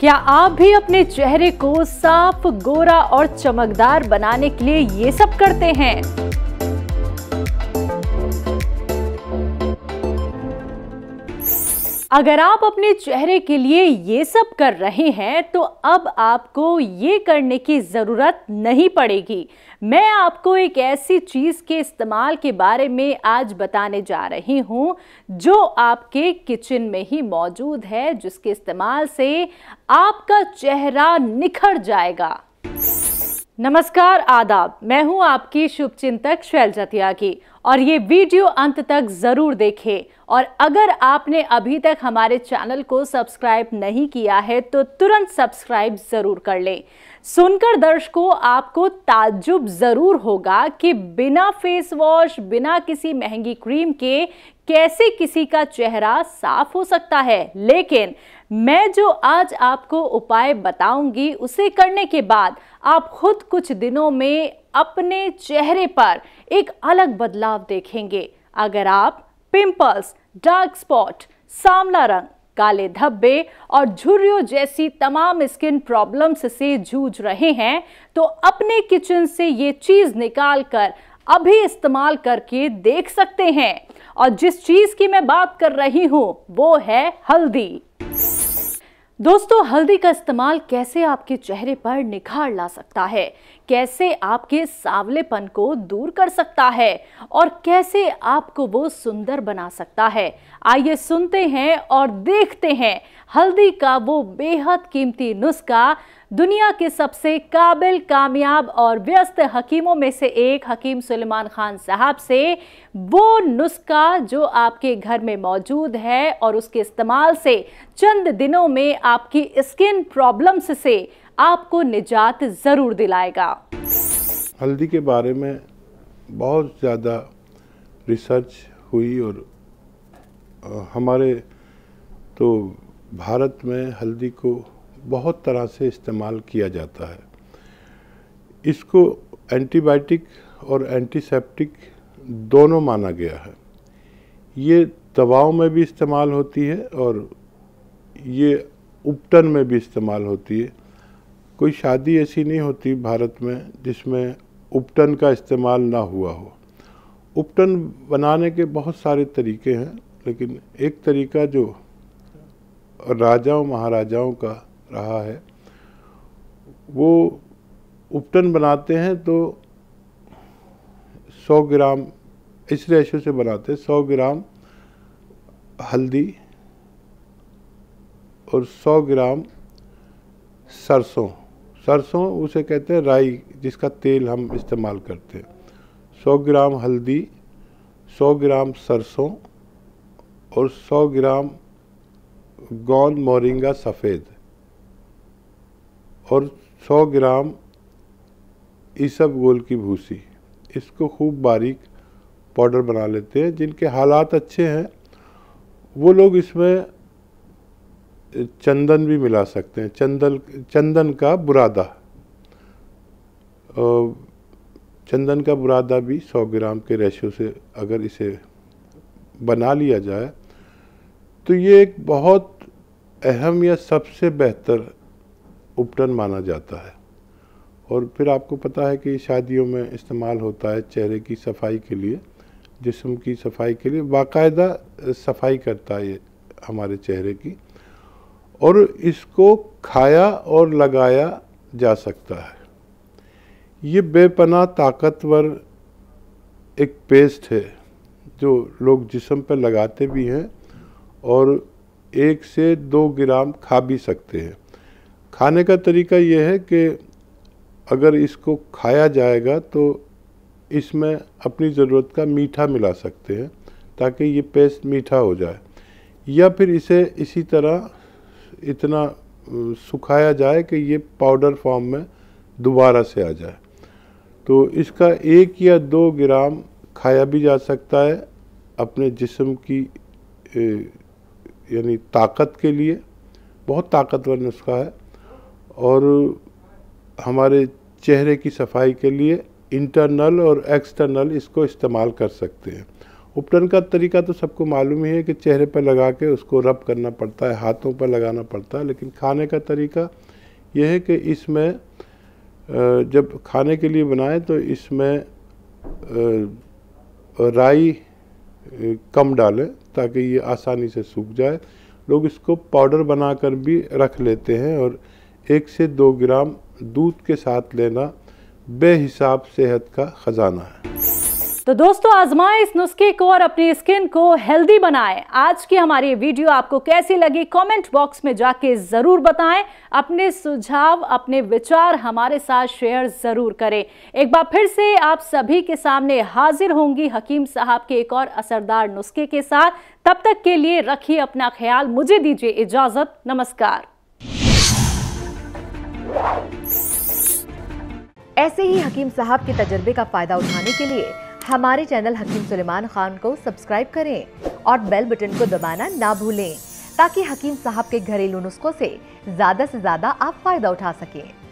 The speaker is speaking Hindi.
क्या आप भी अपने चेहरे को साफ गोरा और चमकदार बनाने के लिए ये सब करते हैं अगर आप अपने चेहरे के लिए ये सब कर रहे हैं तो अब आपको ये करने की ज़रूरत नहीं पड़ेगी मैं आपको एक ऐसी चीज़ के इस्तेमाल के बारे में आज बताने जा रही हूँ जो आपके किचन में ही मौजूद है जिसके इस्तेमाल से आपका चेहरा निखर जाएगा नमस्कार आदाब मैं हूं आपकी शुभ चिंतक शैल की और ये वीडियो अंत तक ज़रूर देखें और अगर आपने अभी तक हमारे चैनल को सब्सक्राइब नहीं किया है तो तुरंत सब्सक्राइब ज़रूर कर लें सुनकर दर्शकों आपको ताज्जुब ज़रूर होगा कि बिना फेस वॉश बिना किसी महंगी क्रीम के कैसे किसी का चेहरा साफ हो सकता है लेकिन मैं जो आज आपको उपाय बताऊंगी उसे करने के बाद आप खुद कुछ दिनों में अपने चेहरे पर एक अलग बदलाव देखेंगे अगर आप पिंपल्स डार्क स्पॉट सामला रंग काले धब्बे और झुर्रियों जैसी तमाम स्किन प्रॉब्लम्स से जूझ रहे हैं तो अपने किचन से ये चीज़ निकाल कर अभी इस्तेमाल करके देख सकते हैं और जिस चीज़ की मैं बात कर रही हूँ वो है हल्दी दोस्तों हल्दी का इस्तेमाल कैसे आपके चेहरे पर निखार ला सकता है कैसे आपके सावलेपन को दूर कर सकता है और कैसे आपको वो सुंदर बना सकता है आइए सुनते हैं और देखते हैं हल्दी का वो बेहद कीमती नुस्खा दुनिया के सबसे काबिल कामयाब और व्यस्त हकीमों में से एक हकीम सुलेमान खान साहब से वो नुस्खा जो आपके घर में मौजूद है और उसके इस्तेमाल से चंद दिनों में आपकी स्किन प्रॉब्लम्स से आपको निजात ज़रूर दिलाएगा हल्दी के बारे में बहुत ज़्यादा रिसर्च हुई और हमारे तो भारत में हल्दी को बहुत तरह से इस्तेमाल किया जाता है इसको एंटीबायोटिक और एंटीसेप्टिक दोनों माना गया है ये दवाओं में भी इस्तेमाल होती है और ये उपटन में भी इस्तेमाल होती है कोई शादी ऐसी नहीं होती भारत में जिसमें उपटन का इस्तेमाल ना हुआ हो उपटन बनाने के बहुत सारे तरीके हैं लेकिन एक तरीका जो राजाओं महाराजाओं का रहा है वो उपटन बनाते हैं तो 100 ग्राम इस रेशो से बनाते हैं 100 ग्राम हल्दी और 100 ग्राम सरसों सरसों उसे कहते हैं राई जिसका तेल हम इस्तेमाल करते हैं 100 ग्राम हल्दी 100 ग्राम सरसों और 100 ग्राम गौन मोरिंगा सफ़ेद और 100 ग्राम ईसब गोल की भूसी इसको खूब बारीक पाउडर बना लेते हैं जिनके हालात अच्छे हैं वो लोग इसमें चंदन भी मिला सकते हैं चंदन चंदन का बुरादा चंदन का बुरादा भी 100 ग्राम के रेशो से अगर इसे बना लिया जाए तो ये एक बहुत अहम या सबसे बेहतर उपटन माना जाता है और फिर आपको पता है कि शादियों में इस्तेमाल होता है चेहरे की सफाई के लिए जिसम की सफाई के लिए बाकायदा सफाई करता है ये हमारे चेहरे की और इसको खाया और लगाया जा सकता है ये बेपना ताकतवर एक पेस्ट है जो लोग जिसम पर लगाते भी हैं और एक से दो ग्राम खा भी सकते हैं खाने का तरीका यह है कि अगर इसको खाया जाएगा तो इसमें अपनी ज़रूरत का मीठा मिला सकते हैं ताकि ये पेस्ट मीठा हो जाए या फिर इसे इसी तरह इतना सुखाया जाए कि ये पाउडर फॉर्म में दोबारा से आ जाए तो इसका एक या दो ग्राम खाया भी जा सकता है अपने जिस्म की यानी ताकत के लिए बहुत ताकतवर नुस्खा है और हमारे चेहरे की सफाई के लिए इंटरनल और एक्सटर्नल इसको इस्तेमाल कर सकते हैं उपटन का तरीका तो सबको मालूम ही है कि चेहरे पर लगा के उसको रब करना पड़ता है हाथों पर लगाना पड़ता है लेकिन खाने का तरीका यह है कि इसमें जब खाने के लिए बनाएं तो इसमें राई कम डालें ताकि ये आसानी से सूख जाए लोग इसको पाउडर बनाकर भी रख लेते हैं और एक से दो ग्राम दूध के साथ लेना बेहिसाब सेहत का खजाना है तो दोस्तों आजमाएं इस नुस्खे को और अपनी स्किन को हेल्दी बनाएं आज की हमारी वीडियो आपको कैसी लगी कमेंट बॉक्स में जाके ज़रूर बताएं अपने सुझाव अपने विचार हमारे साथ शेयर ज़रूर करें एक बार फिर से आप सभी के सामने हाजिर होंगी हकीम साहब के एक और असरदार नुस्खे के साथ तब तक के लिए रखिए अपना ख्याल मुझे दीजिए इजाज़त नमस्कार ऐसे ही हकीम साहब के तजर्बे का फायदा उठाने के लिए हमारे चैनल हकीम सुलेमान खान को सब्सक्राइब करें और बेल बटन को दबाना ना भूलें ताकि हकीम साहब के घरेलू नुस्खों से ज़्यादा से ज़्यादा आप फ़ायदा उठा सकें